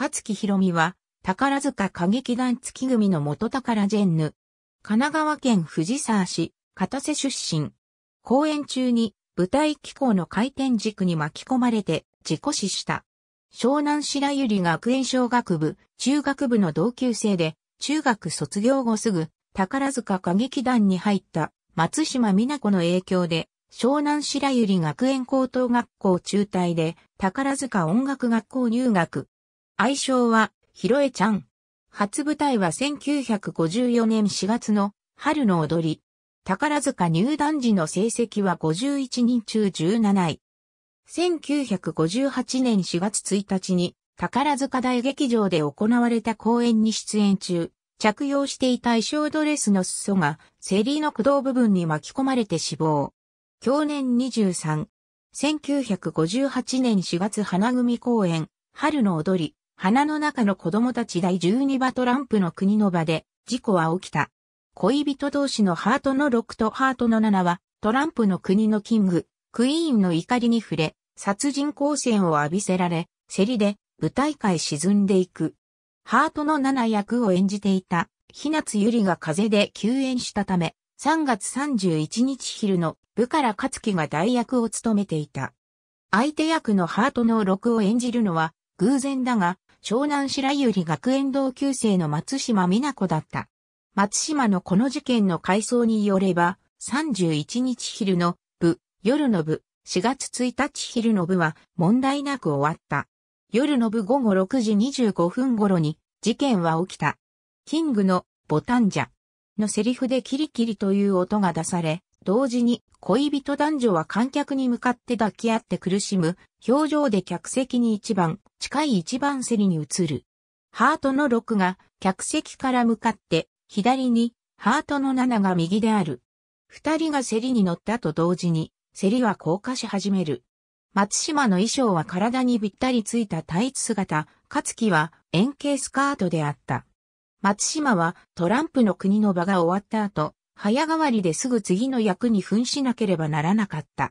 勝木博美は、宝塚歌劇団月組の元宝ジェンヌ。神奈川県藤沢市、片瀬出身。公演中に舞台機構の回転軸に巻き込まれて事故死した。湘南白百合学園小学部、中学部の同級生で、中学卒業後すぐ、宝塚歌劇団に入った松島美奈子の影響で、湘南白百合学園高等学校中退で宝塚音楽学校入学。愛称は、ひろえちゃん。初舞台は1954年4月の春の踊り。宝塚入団時の成績は51人中17位。1958年4月1日に宝塚大劇場で行われた公演に出演中、着用していた衣装ドレスの裾がセリの駆動部分に巻き込まれて死亡。去年23。1958年4月花組公演、春の踊り、花の中の子供たち第12場トランプの国の場で、事故は起きた。恋人同士のハートの6とハートの7は、トランプの国のキング、クイーンの怒りに触れ、殺人光線を浴びせられ、競りで舞台界沈んでいく。ハートの7役を演じていた、ひなつゆりが風邪で休園したため、3月31日昼の部から勝樹が代役を務めていた。相手役のハートの6を演じるのは偶然だが、湘南白百合学園同級生の松島美奈子だった。松島のこの事件の回想によれば、31日昼の部、夜の部、4月1日昼の部は問題なく終わった。夜の部午後6時25分頃に事件は起きた。キングのボタンジャのセリフでキリキリという音が出され、同時に恋人男女は観客に向かって抱き合って苦しむ表情で客席に一番近い一番競りに移る。ハートの6が客席から向かって左にハートの7が右である。二人が競りに乗ったと同時に競りは降下し始める。松島の衣装は体にぴったりついたタイツ姿、かつきは円形スカートであった。松島はトランプの国の場が終わった後、早変わりですぐ次の役に噴しなければならなかった。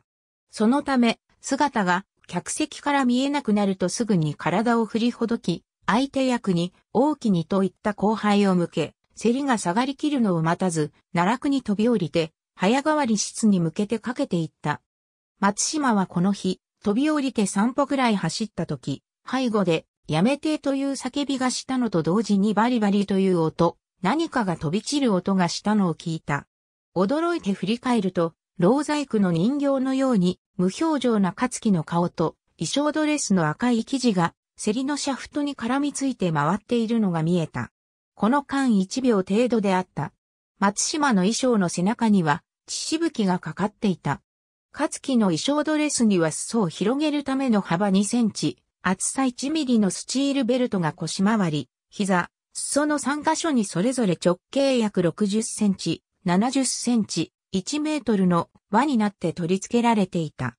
そのため、姿が客席から見えなくなるとすぐに体を振りほどき、相手役に、大きにといった後輩を向け、競りが下がりきるのを待たず、奈落に飛び降りて、早変わり室に向けてかけていった。松島はこの日、飛び降りて散歩くらい走った時、背後で、やめてという叫びがしたのと同時にバリバリという音、何かが飛び散る音がしたのを聞いた。驚いて振り返ると、老細工の人形のように無表情な勝木の顔と衣装ドレスの赤い生地がセリのシャフトに絡みついて回っているのが見えた。この間1秒程度であった。松島の衣装の背中には血しぶきがかかっていた。勝木の衣装ドレスには裾を広げるための幅2センチ、厚さ1ミリのスチールベルトが腰回り、膝、裾の3箇所にそれぞれ直径約60センチ、70センチ、1メートルの輪になって取り付けられていた。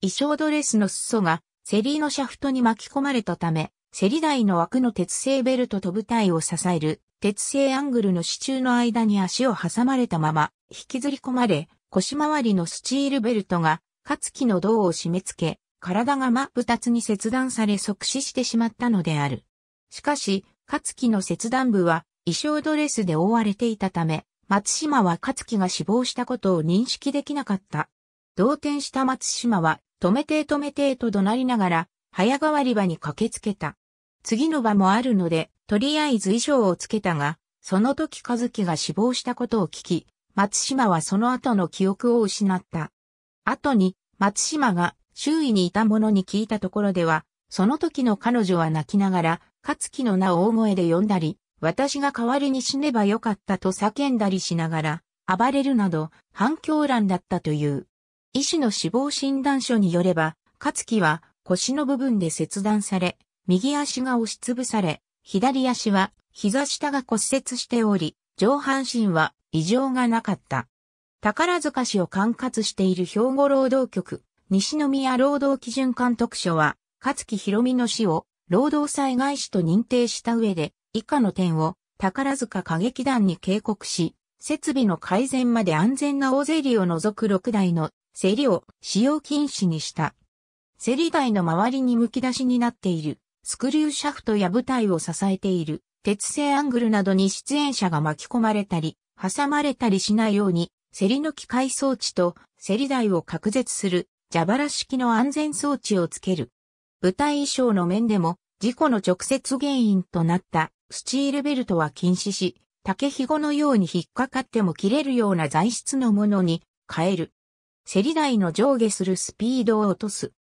衣装ドレスの裾がセリーのシャフトに巻き込まれたため、セリ台の枠の鉄製ベルトと舞台を支える鉄製アングルの支柱の間に足を挟まれたまま引きずり込まれ、腰回りのスチールベルトが、かつきの胴を締め付け、体が真っ二つに切断され即死してしまったのである。しかし、勝木の切断部は衣装ドレスで覆われていたため、松島は勝木が死亡したことを認識できなかった。動転した松島は、止めて止めてと怒鳴りながら、早変わり場に駆けつけた。次の場もあるので、とりあえず衣装をつけたが、その時和樹が死亡したことを聞き、松島はその後の記憶を失った。後に、松島が周囲にいた者に聞いたところでは、その時の彼女は泣きながら、勝樹の名を大声で呼んだり、私が代わりに死ねばよかったと叫んだりしながら、暴れるなど、反響乱だったという。医師の死亡診断書によれば、勝樹は腰の部分で切断され、右足が押しつぶされ、左足は膝下が骨折しており、上半身は異常がなかった。宝塚市を管轄している兵庫労働局、西宮労働基準監督署は、勝木博美の死を労働災害死と認定した上で、以下の点を宝塚歌劇団に警告し、設備の改善まで安全な大ゼリを除く6台の競りを使用禁止にした。競り台の周りに剥き出しになっている、スクリューシャフトや舞台を支えている、鉄製アングルなどに出演者が巻き込まれたり、挟まれたりしないように、競りの機械装置と競り台を隔絶する、蛇腹式の安全装置をつける。舞台衣装の面でも、事故の直接原因となったスチールベルトは禁止し、竹ひごのように引っかかっても切れるような材質のものに変える。競り台の上下するスピードを落とす。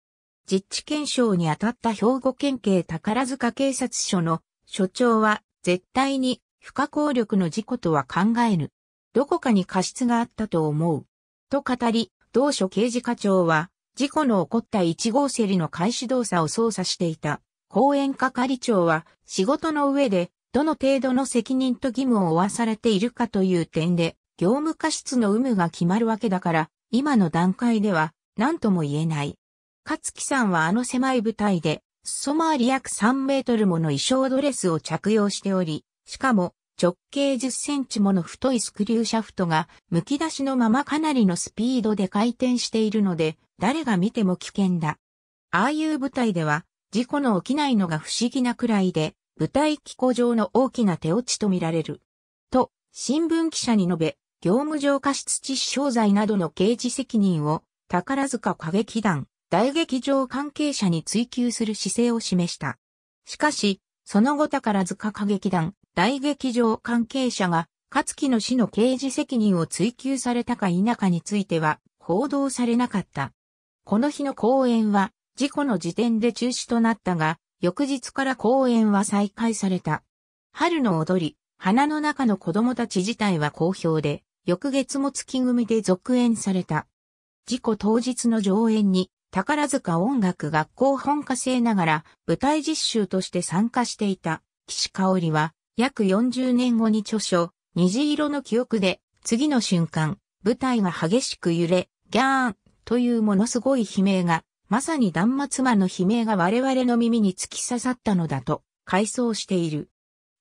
実地検証に当たった兵庫県警宝塚警察署の署長は絶対に不可抗力の事故とは考えぬ。どこかに過失があったと思う。と語り、同署刑事課長は事故の起こった1号セリの開始動作を操作していた公園係長は仕事の上でどの程度の責任と義務を負わされているかという点で業務過失の有無が決まるわけだから今の段階では何とも言えない。勝木さんはあの狭い舞台で裾回り約3メートルもの衣装ドレスを着用しており、しかも直径10センチもの太いスクリューシャフトが剥き出しのままかなりのスピードで回転しているので、誰が見ても危険だ。ああいう舞台では、事故の起きないのが不思議なくらいで、舞台機構上の大きな手落ちとみられる。と、新聞記者に述べ、業務上過失致死傷罪などの刑事責任を、宝塚歌劇団、大劇場関係者に追及する姿勢を示した。しかし、その後宝塚歌劇団、大劇場関係者が、勝木の死の刑事責任を追及されたか否かについては、報道されなかった。この日の公演は事故の時点で中止となったが、翌日から公演は再開された。春の踊り、花の中の子供たち自体は好評で、翌月も月組で続演された。事故当日の上演に、宝塚音楽学校本科生ながら舞台実習として参加していた岸香織は約40年後に著書虹色の記憶で次の瞬間舞台が激しく揺れギャーンというものすごい悲鳴が、まさに断末魔の悲鳴が我々の耳に突き刺さったのだと、回想している。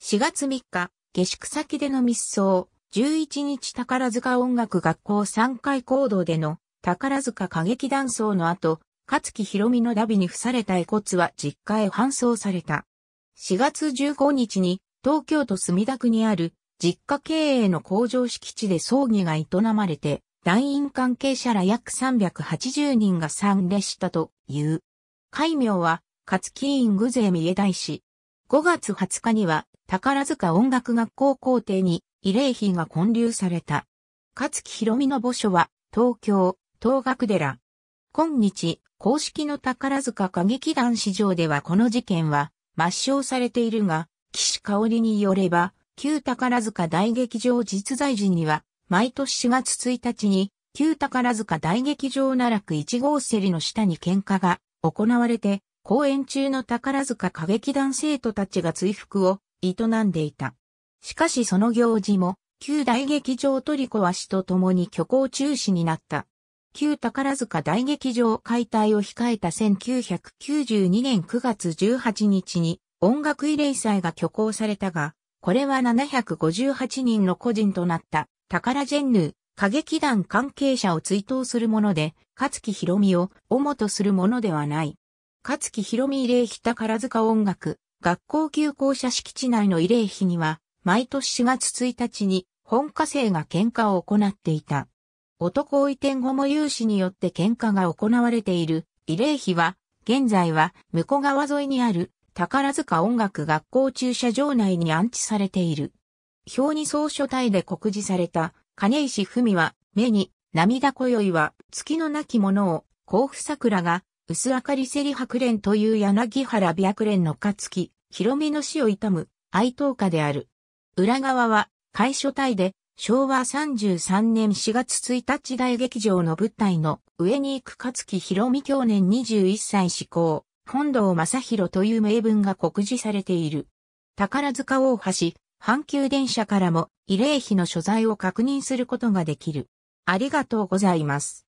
4月3日、下宿先での密葬、11日宝塚音楽学校3階行動での宝塚歌劇断奏の後、勝木博美のダビに付された遺骨は実家へ搬送された。4月15日に東京都墨田区にある実家経営の工場敷地で葬儀が営まれて、団員関係者ら約380人が参列したという。戒名は、勝木院具勢三重大師。5月20日には、宝塚音楽学校校庭に慰霊碑が建立された。勝木博美の墓所は、東京、東学寺。今日、公式の宝塚歌劇団史上ではこの事件は抹消されているが、岸香織によれば、旧宝塚大劇場実在時には、毎年4月1日に、旧宝塚大劇場奈落1号競りの下に喧嘩が行われて、公演中の宝塚歌劇団生徒たちが追服を営んでいた。しかしその行事も、旧大劇場取り壊しと共に虚構中止になった。旧宝塚大劇場解体を控えた1992年9月18日に音楽慰霊祭が虚構されたが、これは758人の個人となった。宝ジェンヌ、歌劇団関係者を追悼するもので、勝木博美を主とするものではない。勝木博美慰霊碑宝塚音楽、学校休校者敷地内の慰霊碑には、毎年4月1日に本科生が喧嘩を行っていた。男移転後も有志によって喧嘩が行われている慰霊碑は、現在は向こう川沿いにある宝塚音楽学校駐車場内に安置されている。表に総書体で告示された、金石文は、目に、涙今宵は、月のなきものを、甲府桜が、薄明かりせり白蓮という柳原白蓮のかつき、広めの死を悼む、哀悼歌である。裏側は、会所体で、昭和33年4月1日大劇場の舞台の上に行く勝木広美去年21歳志向、本堂正宏という名文が告示されている。宝塚大橋、阪急電車からも慰霊碑の所在を確認することができる。ありがとうございます。